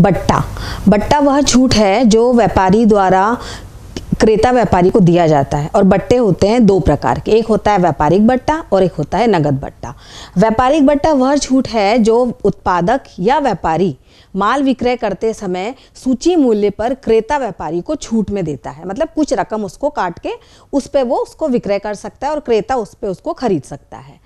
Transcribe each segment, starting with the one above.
बट्टा बट्टा वह छूट है जो व्यापारी द्वारा क्रेता व्यापारी को दिया जाता है और बट्टे होते हैं दो प्रकार के एक होता है व्यापारिक बट्टा और एक होता है नगद बट्टा व्यापारिक बट्टा वह छूट है जो उत्पादक या व्यापारी माल विक्रय करते समय सूची मूल्य पर क्रेता व्यापारी को छूट में देता है मतलब कुछ रकम उसको काट के उस पर वो उसको विक्रय कर सकता है और क्रेता उस पर उसको खरीद सकता है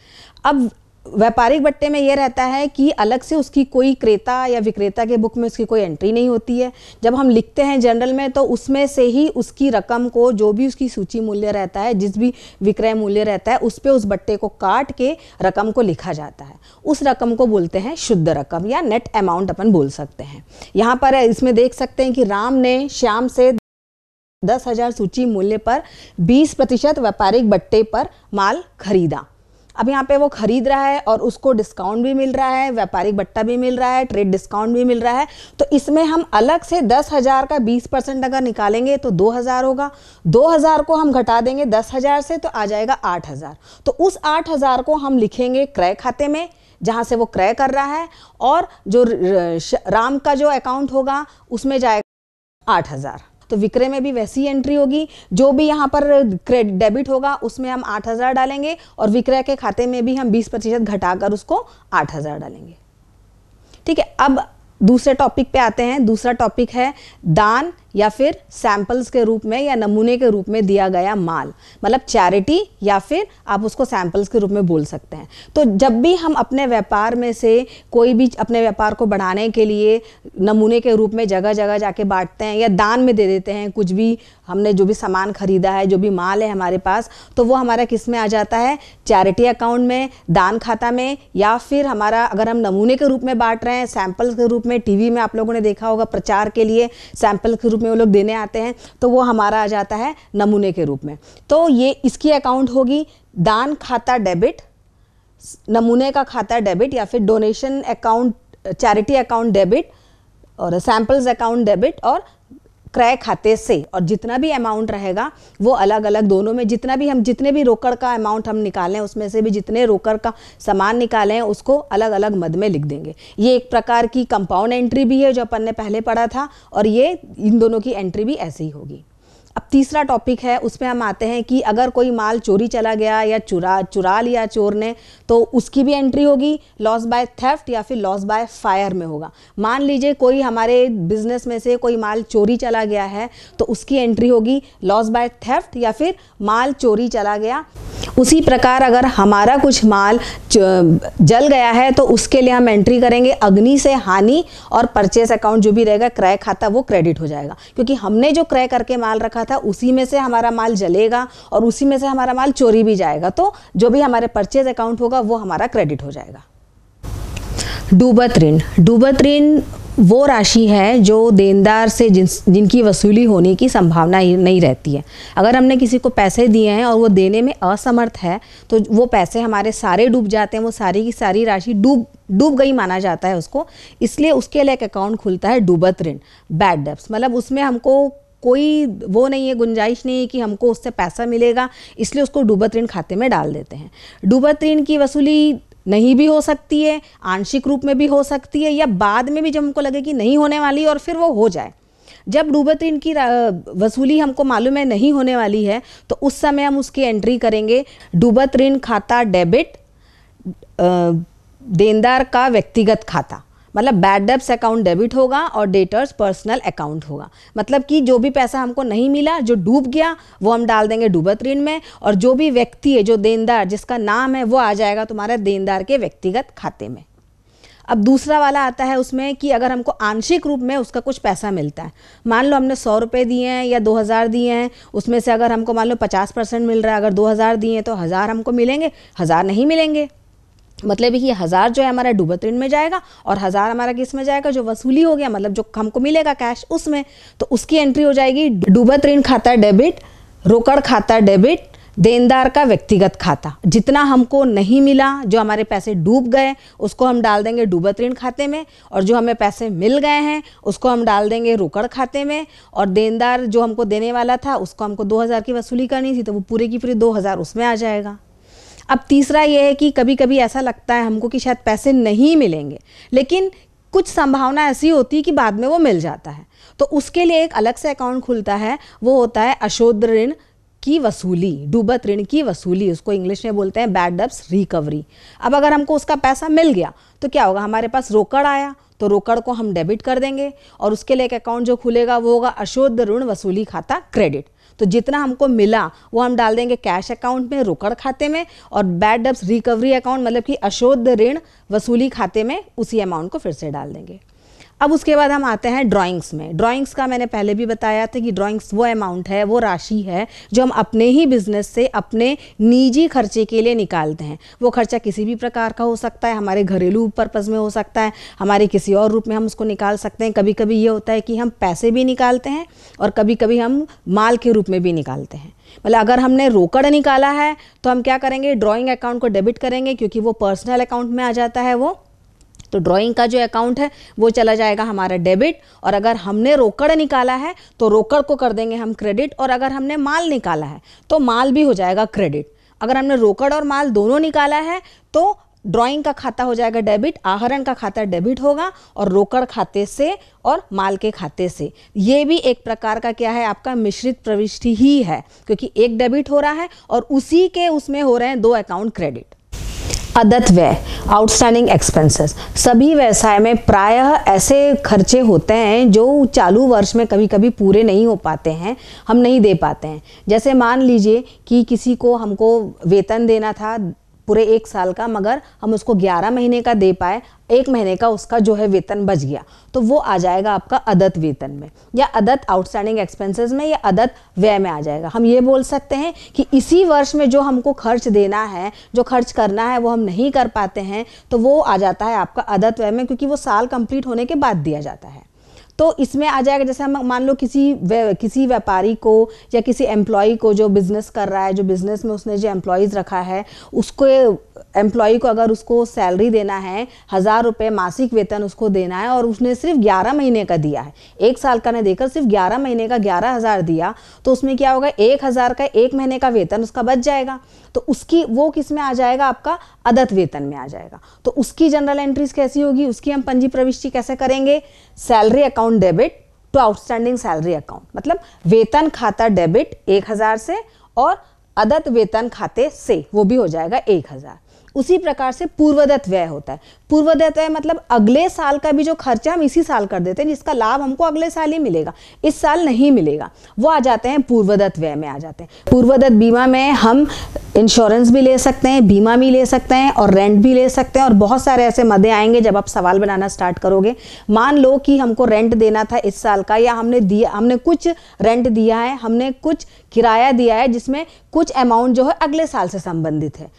अब व्यापारिक बट्टे में यह रहता है कि अलग से उसकी कोई क्रेता या विक्रेता के बुक में उसकी कोई एंट्री नहीं होती है जब हम लिखते हैं जनरल में तो उसमें से ही उसकी रकम को जो भी उसकी सूची मूल्य रहता है जिस भी विक्रय मूल्य रहता है उस पर उस बट्टे को काट के रकम को लिखा जाता है उस रकम को बोलते हैं शुद्ध रकम या नेट अमाउंट अपन बोल सकते हैं यहाँ पर इसमें देख सकते हैं कि राम ने श्याम से दस हज़ार सूची मूल्य पर बीस प्रतिशत व्यापारिक बट्टे पर माल खरीदा अब यहाँ पे वो खरीद रहा है और उसको डिस्काउंट भी मिल रहा है व्यापारिक बट्टा भी मिल रहा है ट्रेड डिस्काउंट भी मिल रहा है तो इसमें हम अलग से दस हज़ार का बीस परसेंट अगर निकालेंगे तो दो हज़ार होगा दो हज़ार को हम घटा देंगे दस हज़ार से तो आ जाएगा आठ हज़ार तो उस आठ हज़ार को हम लिखेंगे क्रय खाते में जहाँ से वो क्रय कर रहा है और जो राम का जो अकाउंट होगा उसमें जाएगा आठ हज़ार तो विक्रय में भी वैसी एंट्री होगी जो भी यहाँ पर डेबिट होगा उसमें हम आठ हज़ार डालेंगे और विक्रय के खाते में भी हम बीस प्रतिशत घटाकर उसको आठ हज़ार डालेंगे ठीक है अब दूसरे टॉपिक पे आते हैं दूसरा टॉपिक है दान या फिर सैंपल्स के रूप में या नमूने के रूप में दिया गया माल मतलब चैरिटी या फिर आप उसको सैंपल्स के रूप में बोल सकते हैं तो जब भी हम अपने व्यापार में से कोई भी अपने व्यापार को बढ़ाने के लिए नमूने के रूप में जगह जगह जाके बांटते हैं या दान में दे देते हैं कुछ भी हमने जो भी सामान खरीदा है जो भी माल है हमारे पास तो वो हमारा किस में आ जाता है चैरिटी अकाउंट में दान खाता में या फिर हमारा अगर हम नमूने के रूप में बांट रहे हैं सैंपल्स के रूप में टीवी में आप लोगों ने देखा होगा प्रचार के लिए सैंपल के रूप में वो लोग देने आते हैं तो वो हमारा आ जाता है नमूने के रूप में तो ये इसकी अकाउंट होगी दान खाता डेबिट नमूने का खाता डेबिट या फिर donation account charity account debit और सैम्पल्स अकाउंट डेबिट और क्रय खाते से और जितना भी अमाउंट रहेगा वो अलग अलग दोनों में जितना भी हम जितने भी रोकड़ का अमाउंट हम निकालें उसमें से भी जितने रोकड़ का सामान निकालें उसको अलग अलग मद में लिख देंगे ये एक प्रकार की कंपाउंड एंट्री भी है जो अपन ने पहले पढ़ा था और ये इन दोनों की एंट्री भी ऐसे ही होगी अब तीसरा टॉपिक है उसमें हम आते हैं कि अगर कोई माल चोरी चला गया या चुरा चुरा लिया चोर ने तो उसकी भी एंट्री होगी लॉस बाय थेफ्ट या फिर लॉस बाय फायर में होगा मान लीजिए कोई हमारे बिजनेस में से कोई माल चोरी चला गया है तो उसकी एंट्री होगी लॉस बाय थेफ्ट या फिर माल चोरी चला गया उसी प्रकार अगर हमारा कुछ माल जल गया है तो उसके लिए हम एंट्री करेंगे अग्नि से हानि और परचेस अकाउंट जो भी रहेगा क्रय खाता वो क्रेडिट हो जाएगा क्योंकि हमने जो क्रय करके माल रखा रखा था उसी में से हमारा माल जलेगा और उसी में से हमारा माल चोरी भी जाएगा तो जो भी हमारे परचेज अकाउंट होगा वो हमारा क्रेडिट हो जाएगा डूबत ऋण डूबत ऋण वो राशि है जो देनदार से जिन जिनकी वसूली होने की संभावना नहीं रहती है अगर हमने किसी को पैसे दिए हैं और वो देने में असमर्थ है तो वो पैसे हमारे सारे डूब जाते हैं वो सारी की सारी राशि डूब डूब गई माना जाता है उसको इसलिए उसके लिए एक अकाउंट खुलता है डूबत ऋण बैड डेप्स मतलब उसमें हमको कोई वो नहीं है गुंजाइश नहीं है कि हमको उससे पैसा मिलेगा इसलिए उसको डूबत ऋण खाते में डाल देते हैं डूबत ऋण की वसूली नहीं भी हो सकती है आंशिक रूप में भी हो सकती है या बाद में भी जब हमको लगे कि नहीं होने वाली और फिर वो हो जाए जब डूबत ऋण की वसूली हमको मालूम है नहीं होने वाली है तो उस समय हम उसकी एंट्री करेंगे डूबत ऋण खाता डेबिट देनदार का व्यक्तिगत खाता मतलब बैड डेब्स अकाउंट डेबिट होगा और डेटर्स पर्सनल अकाउंट होगा मतलब कि जो भी पैसा हमको नहीं मिला जो डूब गया वो हम डाल देंगे डूबत ऋण में और जो भी व्यक्ति है जो देनदार जिसका नाम है वो आ जाएगा तुम्हारे देनदार के व्यक्तिगत खाते में अब दूसरा वाला आता है उसमें कि अगर हमको आंशिक रूप में उसका कुछ पैसा मिलता है मान लो हमने सौ रुपये दिए हैं या दो हज़ार दिए हैं उसमें से अगर हमको मान लो पचास परसेंट मिल रहा है अगर दो हज़ार दिए हैं तो हज़ार हमको मिलेंगे हज़ार नहीं मिलेंगे मतलब ये हज़ार जो है हमारा ऋण में जाएगा और हज़ार हमारा किस में जाएगा जो वसूली हो गया मतलब जो हमको मिलेगा कैश उसमें तो उसकी एंट्री हो जाएगी ऋण खाता डेबिट रोकड़ खाता डेबिट देनदार का व्यक्तिगत खाता जितना हमको नहीं मिला जो हमारे पैसे डूब गए उसको हम डाल देंगे डूबत ऋण खाते में और जो हमें पैसे मिल गए हैं उसको हम डाल देंगे रोकड़ खाते में और देनदार जो हमको देने वाला था उसको हमको 2000 की वसूली करनी थी तो वो पूरे की पूरी 2000 उसमें आ जाएगा अब तीसरा ये है कि कभी कभी ऐसा लगता है हमको कि शायद पैसे नहीं मिलेंगे लेकिन कुछ संभावना ऐसी होती है कि बाद में वो मिल जाता है तो उसके लिए एक अलग से अकाउंट खुलता है वो होता है अशोध ऋण की वसूली डूबत ऋण की वसूली उसको इंग्लिश में बोलते हैं बैड डब्स रिकवरी अब अगर हमको उसका पैसा मिल गया तो क्या होगा हमारे पास रोकड़ आया तो रोकड़ को हम डेबिट कर देंगे और उसके लिए एक अकाउंट जो खुलेगा वो होगा अशोध ऋण वसूली खाता क्रेडिट तो जितना हमको मिला वो हम डाल देंगे कैश अकाउंट में रोकड़ खाते में और बैड डब्स रिकवरी अकाउंट मतलब कि अशोध ऋण वसूली खाते में उसी अमाउंट को फिर से डाल देंगे अब उसके बाद हम आते हैं ड्राइंग्स में ड्राइंग्स का मैंने पहले भी बताया था कि ड्राइंग्स वो अमाउंट है वो राशि है जो हम अपने ही बिजनेस से अपने निजी खर्चे के लिए निकालते हैं वो खर्चा किसी भी प्रकार का हो सकता है हमारे घरेलू पर्पज़ में हो सकता है हमारे किसी और रूप में हम उसको निकाल सकते हैं कभी कभी ये होता है कि हम पैसे भी निकालते हैं और कभी कभी हम माल के रूप में भी निकालते हैं मतलब अगर हमने रोकड़ निकाला है तो हम क्या करेंगे ड्राइंग अकाउंट को डेबिट करेंगे क्योंकि वो पर्सनल अकाउंट में आ जाता है वो तो ड्राइंग का जो अकाउंट है वो चला जाएगा हमारा डेबिट और अगर हमने रोकड़ निकाला है तो रोकड़ को कर देंगे हम क्रेडिट और अगर हमने माल निकाला है तो माल भी हो जाएगा क्रेडिट अगर हमने रोकड़ और माल दोनों निकाला है तो ड्राइंग का खाता हो जाएगा डेबिट आहरण का खाता डेबिट होगा और रोकड़ खाते से और माल के खाते से ये भी एक प्रकार का क्या है आपका मिश्रित प्रविष्टि ही है क्योंकि एक डेबिट हो रहा है और उसी के उसमें हो रहे हैं दो अकाउंट क्रेडिट अदत व्यय आउटस्टैंडिंग एक्सपेंसेस सभी व्यवसाय में प्रायः ऐसे खर्चे होते हैं जो चालू वर्ष में कभी कभी पूरे नहीं हो पाते हैं हम नहीं दे पाते हैं जैसे मान लीजिए कि किसी को हमको वेतन देना था पूरे एक साल का मगर हम उसको ग्यारह महीने का दे पाए एक महीने का उसका जो है वेतन बच गया तो वो आ जाएगा आपका अदत वेतन में या अदत आउटस्टैंडिंग एक्सपेंसेस में या अदत व्यय में आ जाएगा हम ये बोल सकते हैं कि इसी वर्ष में जो हमको खर्च देना है जो खर्च करना है वो हम नहीं कर पाते हैं तो वो आ जाता है आपका अदत व्यय में क्योंकि वो साल कंप्लीट होने के बाद दिया जाता है तो इसमें आ जाएगा जैसे हम मान लो किसी वे, किसी व्यापारी को या किसी एम्प्लॉय को जो बिज़नेस कर रहा है जो बिज़नेस में उसने जो एम्प्लॉयज़ रखा है उसको एम्प्लॉ को अगर उसको सैलरी देना है हज़ार रुपये मासिक वेतन उसको देना है और उसने सिर्फ ग्यारह महीने का दिया है एक साल का ने देकर सिर्फ ग्यारह महीने का ग्यारह हज़ार दिया तो उसमें क्या होगा एक हज़ार का एक महीने का वेतन उसका बच जाएगा तो उसकी वो किस में आ जाएगा आपका अदत वेतन में आ जाएगा तो उसकी जनरल एंट्रीज कैसी होगी उसकी हम पंजी प्रविष्टि कैसे करेंगे salary account debit to outstanding salary account मतलब वेतन खाता डेबिट एक हज़ार से और अदत वेतन खाते से वो भी हो जाएगा एक हज़ार उसी प्रकार से पूर्वदत्त व्यय होता है पूर्वदत्त व्यय मतलब अगले साल का भी जो खर्चा हम इसी साल कर देते हैं जिसका लाभ हमको अगले साल ही मिलेगा इस साल नहीं मिलेगा वो आ जाते हैं पूर्वदत्त व्यय में आ जाते हैं पूर्वदत्त बीमा में हम इंश्योरेंस भी ले सकते हैं बीमा भी ले सकते हैं और रेंट भी ले सकते हैं और बहुत सारे ऐसे मदे आएंगे जब आप सवाल बनाना स्टार्ट करोगे मान लो कि हमको रेंट देना था इस साल का या हमने दिया हमने कुछ रेंट दिया है हमने कुछ किराया दिया है जिसमें कुछ अमाउंट जो है अगले साल से संबंधित है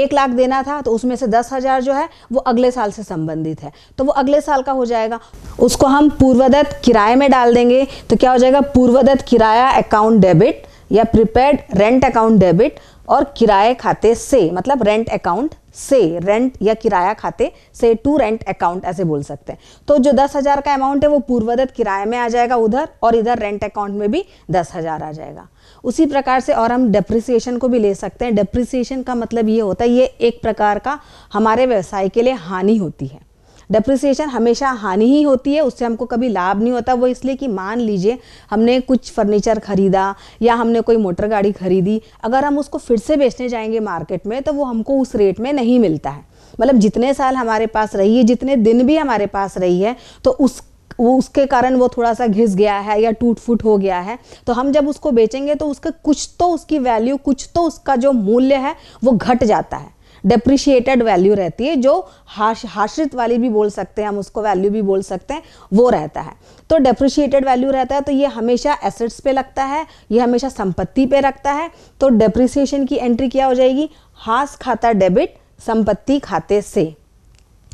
एक लाख देना था तो उसमें से दस हज़ार जो है वो अगले साल से संबंधित है तो वो अगले साल का हो जाएगा उसको हम पूर्वदत्त किराए में डाल देंगे तो क्या हो जाएगा पूर्वदत्त किराया अकाउंट डेबिट या प्रिपेड रेंट अकाउंट डेबिट और किराए खाते से मतलब रेंट अकाउंट से रेंट या किराया खाते से टू रेंट अकाउंट ऐसे बोल सकते हैं तो जो दस हज़ार का अमाउंट है वो पूर्वदत्त किराए में आ जाएगा उधर और इधर रेंट अकाउंट में भी दस हज़ार आ जाएगा उसी प्रकार से और हम डेप्रिसिएशन को भी ले सकते हैं डेप्रिसिएशन का मतलब ये होता है ये एक प्रकार का हमारे व्यवसाय के लिए हानि होती है डेप्रिसिएशन हमेशा हानि ही होती है उससे हमको कभी लाभ नहीं होता वो इसलिए कि मान लीजिए हमने कुछ फर्नीचर खरीदा या हमने कोई मोटर गाड़ी खरीदी अगर हम उसको फिर से बेचने जाएंगे मार्केट में तो वो हमको उस रेट में नहीं मिलता है मतलब जितने साल हमारे पास रही है जितने दिन भी हमारे पास रही है तो उस वो उसके कारण वो थोड़ा सा घिस गया है या टूट फूट हो गया है तो हम जब उसको बेचेंगे तो उसका कुछ तो उसकी वैल्यू कुछ तो उसका जो मूल्य है वो घट जाता है डेप्रिशिएटेड वैल्यू रहती है जो हाश हाश्रित वाली भी बोल सकते हैं हम उसको वैल्यू भी बोल सकते हैं वो रहता है तो डेप्रिशिएटेड वैल्यू रहता है तो ये हमेशा एसेट्स पे लगता है ये हमेशा संपत्ति पे रखता है तो डेप्रिसिएशन की एंट्री क्या हो जाएगी हास खाता डेबिट संपत्ति खाते से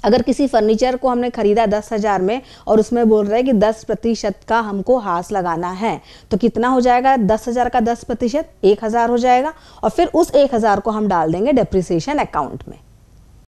अगर किसी फर्नीचर को हमने खरीदा दस हज़ार में और उसमें बोल रहे हैं कि दस प्रतिशत का हमको हास लगाना है तो कितना हो जाएगा दस हज़ार का दस प्रतिशत एक हज़ार हो जाएगा और फिर उस एक हज़ार को हम डाल देंगे डेप्रिसिएशन अकाउंट में